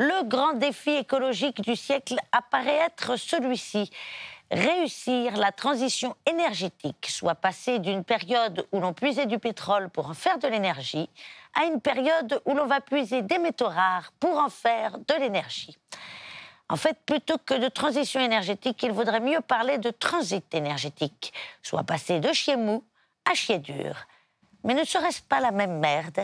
Le grand défi écologique du siècle apparaît être celui-ci. Réussir la transition énergétique, soit passer d'une période où l'on puisait du pétrole pour en faire de l'énergie à une période où l'on va puiser des métaux rares pour en faire de l'énergie. En fait, plutôt que de transition énergétique, il vaudrait mieux parler de transit énergétique, soit passer de chier mou à chier dur. Mais ne serait-ce pas la même merde